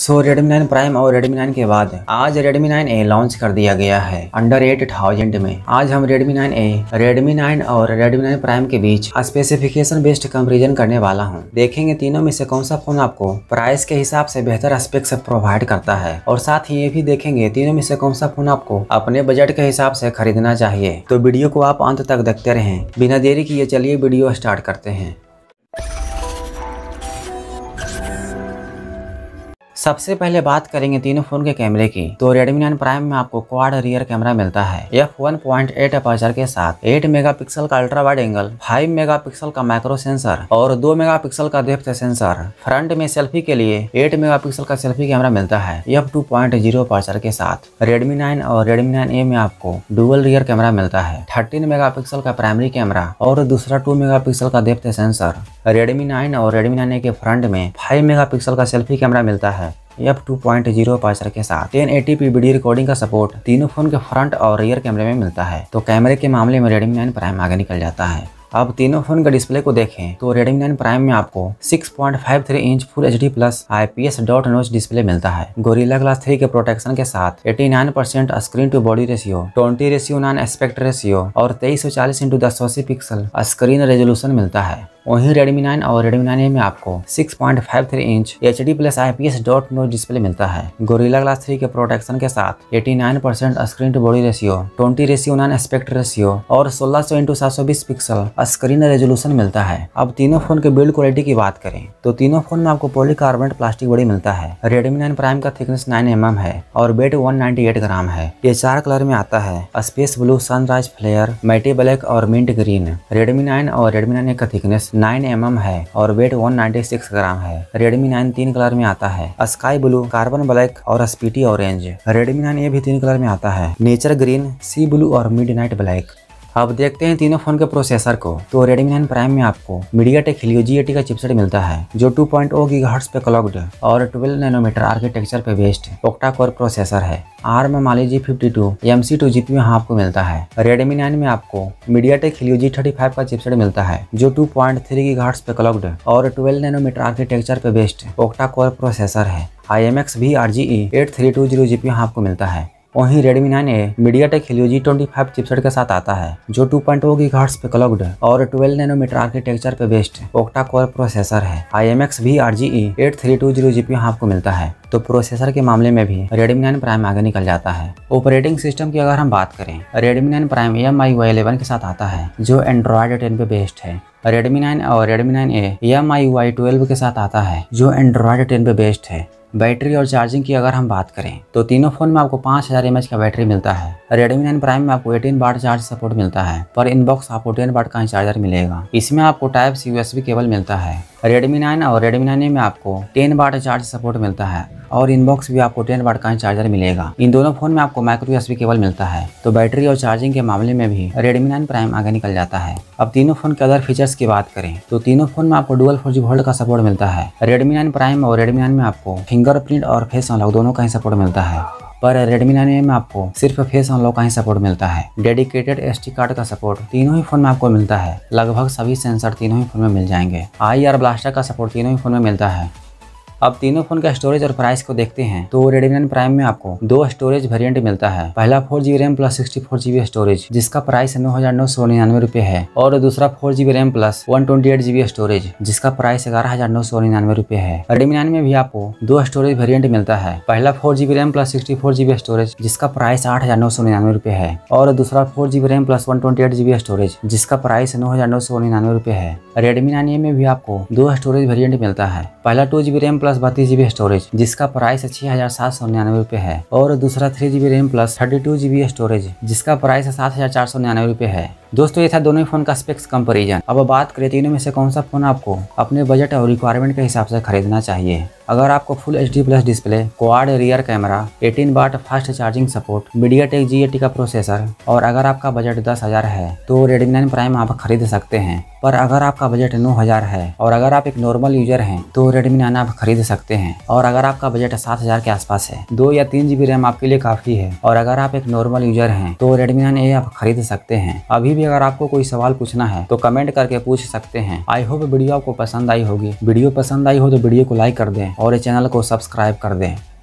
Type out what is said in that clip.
सो Redmi nine prime और Redmi nine के बाद आज रेडमी नाइन ए लॉन्च कर दिया गया है अंडर एट थाउजेंड में आज हम Redmi nine A Redmi nine और रेडमी नाइन प्राइम के बीच स्पेसिफिकेशन बेस्ड कंपेरिजन करने वाला हूँ देखेंगे तीनों में से कौन सा फोन आपको प्राइस के हिसाब से बेहतर स्पेक्स प्रोवाइड करता है और साथ ही ये भी देखेंगे तीनों में से कौन सा फोन आपको अपने बजट के हिसाब से खरीदना चाहिए तो वीडियो को आप अंत तक देखते रहें बिना देरी किए चलिए वीडियो स्टार्ट करते हैं सबसे पहले बात करेंगे तीनों फोन के कैमरे की तो Redmi 9 Prime में आपको क्वाड रियर कैमरा मिलता है F one point eight aperture के साथ 8 मेगापिक्सल का अल्ट्रा वाइड एंगल 5 मेगापिक्सल का माइक्रो सेंसर और 2 मेगापिक्सल का डेप्थ सेंसर फ्रंट में सेल्फी के लिए 8 मेगापिक्सल का सेल्फी कैमरा मिलता है F two point zero aperture के साथ रेडमी नाइन और रेडमी नाइन में आपको डुअल रियर कैमरा मिलता है थर्टीन मेगा का प्राइमरी कैमरा और दूसरा टू मेगा का डेप्थ सेंसर रेडमी नाइन और रेडमी नाइन के फ्रंट में फाइव मेगा का सेल्फी कैमरा मिलता है F two point zero aperture के साथ ten eighty P video recording का सपोर्ट तीनों फोन के फ्रंट और रियर कैमरे में मिलता है तो कैमरे के मामले में रेडमी नाइन प्राइम आगे निकल जाता है अब तीनों फोन के डिस्प्ले को देखें तो Redmi 9 Prime में आपको 6.53 inch full H D plus I P S dot notch display मिलता है गोरिल्ला ग्लास 3 के प्रोटेक्शन के साथ 89 percent screen to body ratio 20 ratio nine aspect ratio और तेईस सौ चालीस इंटू दस सौ अस्सी पिक्सल स्क्रीन रेजोल्यूशन मिलता है वहीं Redmi 9 और Redmi 9A में आपको 6.53 inch H D plus I P S dot notch display मिलता है गोरिल्ला ग्लास 3 के प्रोटेक्शन के साथ 89 percent screen to body ratio 20 ratio nine aspect ratio और 1600 सौ इंटू सात पिक्सल स्क्रीन रेजोल्यूशन मिलता है अब तीनों फोन के बिल्ड क्वालिटी की बात करें तो तीनों फोन में आपको पोली प्लास्टिक बॉडी मिलता है रेडमी नाइन प्राइम का थिकनेस नाइन एम mm है और वेट वन ग्राम है ये चार कलर में आता है space blue sunrise flare matte black और मिंट ग्रीन रेडमी नाइन और रेडमी नाइन का थिकनेस नाइन एम mm है और वेट 196 ग्राम है रेडमी नाइन तीन कलर में आता है स्काई ब्लू कार्बन ब्लैक और स्पीटी ऑरेंज रेडमी नाइन ये भी तीन कलर में आता है नेचर ग्रीन सी ब्लू और मिड नाइट ब्लैक अब देखते हैं तीनों फोन के प्रोसेसर को तो रेडमी नाइन प्राइम में आपको मीडिया टेक हिलियो जी का चिपसेट मिलता है जो 2.0 पॉइंट पे क्लॉक्ड और 12 नैनोमीटर आर्किटेक्चर पे बेस्ड ओक्टा कोर प्रोसेसर है आर में Mali G fifty two M C two G P यहाँ आपको मिलता है रेडमी नाइन में आपको MediaTek Helio G thirty five का चिपसेट मिलता है जो टू पॉइंट थ्री पे क्लॉक्ड और ट्वेल्व नैनोमीटर आर्किटेक्चर पे बेस्ड ओक्टा कोर प्रोसेसर है आई एम एक्स भी R G E eight three two zero G P यहाँ आपको मिलता है वहीं Redmi 9A MediaTek Helio G25 chipset के साथ आता है जो 2.0 पॉइंट ओ घाट्स पे क्लॉक्ड और 12 नैनोमीटर आर्किटेक्चर पे बेस्ड ओक्टा कोर प्रोसेसर है I M X V R G eight three two zero G P आपको मिलता है तो प्रोसेसर के मामले में भी Redmi 9 Prime आगे निकल जाता है ऑपरेटिंग सिस्टम की अगर हम बात करें Redmi 9 Prime M I Y के साथ आता है जो एंड्रॉयड टेन पे बेस्ड है Redmi 9 और Redmi 9A M I Y twelve के साथ आता है जो एंड्रॉयड टेन पे बेस्ड है बैटरी और चार्जिंग की अगर हम बात करें तो तीनों फोन में आपको पाँच हजार एमएच का बैटरी मिलता है रेडमी नाइन प्राइम में आपको एटीन बार चार्ज सपोर्ट मिलता है पर इनबॉक्स आपको टेन बार का ही चार्जर मिलेगा इसमें आपको टाइप सी यूएसबी केबल मिलता है रेडमी नाइन और रेडमी नाइन में आपको टेन बार चार्ज सपोर्ट मिलता है और इनबॉक्स भी आपको टेन वाट का ही चार्जर मिलेगा इन दोनों फोन में आपको माइक्रो एस केबल मिलता है तो बैटरी और चार्जिंग के मामले में भी रेडमी नाइन प्राइम आगे निकल जाता है अब तीनों फोन के अदर फीचर्स की बात करें तो तीनों फोन में आपको डुअल फोर जी का सपोर्ट मिलता है रेडमी नाइन प्राइम और रेडमी नाइन में आपको फिंगरप्रिंट और फेस अनलॉक दोनों का ही सपोर्ट मिलता है पर Redmi 9 में आपको सिर्फ फेस अनलॉक का ही सपोर्ट मिलता है डेडिकेटेड एस कार्ड का सपोर्ट तीनों ही फोन में आपको मिलता है लगभग सभी सेंसर तीनों ही फोन में मिल जाएंगे आई आर ब्लास्टर का सपोर्ट तीनों ही फोन में मिलता है अब तीनों फोन का स्टोरेज और प्राइस को देखते हैं तो रेडमी नाइन प्राइम में आपको दो स्टोरेज वेरियंट मिलता है पहला four GB RAM plus sixty four GB storage जिसका प्राइस नौ हजार नौ सौ निन्यानवे रुपए है और दूसरा four GB RAM plus one twenty eight GB storage जिसका प्राइस ग्यारह हजार नौ सौ निन्यानवे रुपए है रेडमी नाइन में भी आपको दो स्टोरेज वेरियंट मिलता है पहला four GB RAM plus sixty four GB storage जिसका प्राइस आठ हजार नौ सौ निन्यानवे रुपए है और दूसरा four GB RAM plus one twenty eight GB storage जिसका प्राइस नौ हजार नौ सौ निन्यानवे रुपए है रेडमी नाइन में भी आपको दो स्टोरेज वेरियंट मिलता है पहला two GB RAM plus plus बत्तीस जीबी स्टोरेज जिसका प्राइस छह हजार सात सौ निन्यानवे रूपए है और दूसरा three GB RAM plus thirty two GB storage जिसका प्राइस सात हजार चार सौ निन्यानवे रूपए है दोस्तों ये था दोनों ही फोन का स्पेक्स कंपेरिजन अब बात करें तीनों में से कौन सा फोन आपको अपने बजट और रिक्वायरमेंट के हिसाब से खरीदना चाहिए अगर आपको full H D plus display quad rear camera 18 watt fast charging support MediaTek G का प्रोसेसर और अगर आपका बजट दस हजार है तो रेडमी नाइन प्राइम आप खरीद सकते हैं पर अगर आपका बजट नौ हजार है और अगर आप एक नॉर्मल यूजर हैं तो रेडमी नाइन आप खरीद सकते हैं और अगर आपका बजट सात हजार के आसपास है दो या तीन जीबी रैम आपके लिए काफी है और अगर आप एक नॉर्मल यूजर हैं तो रेडमी नाइन ए आप खरीद सकते हैं अभी भी अगर आपको कोई सवाल पूछना है तो कमेंट करके पूछ सकते हैं आई होप वीडियो आपको पसंद आई होगी वीडियो पसंद आई हो तो वीडियो को लाइक कर दें और इस चैनल को सब्सक्राइब कर दें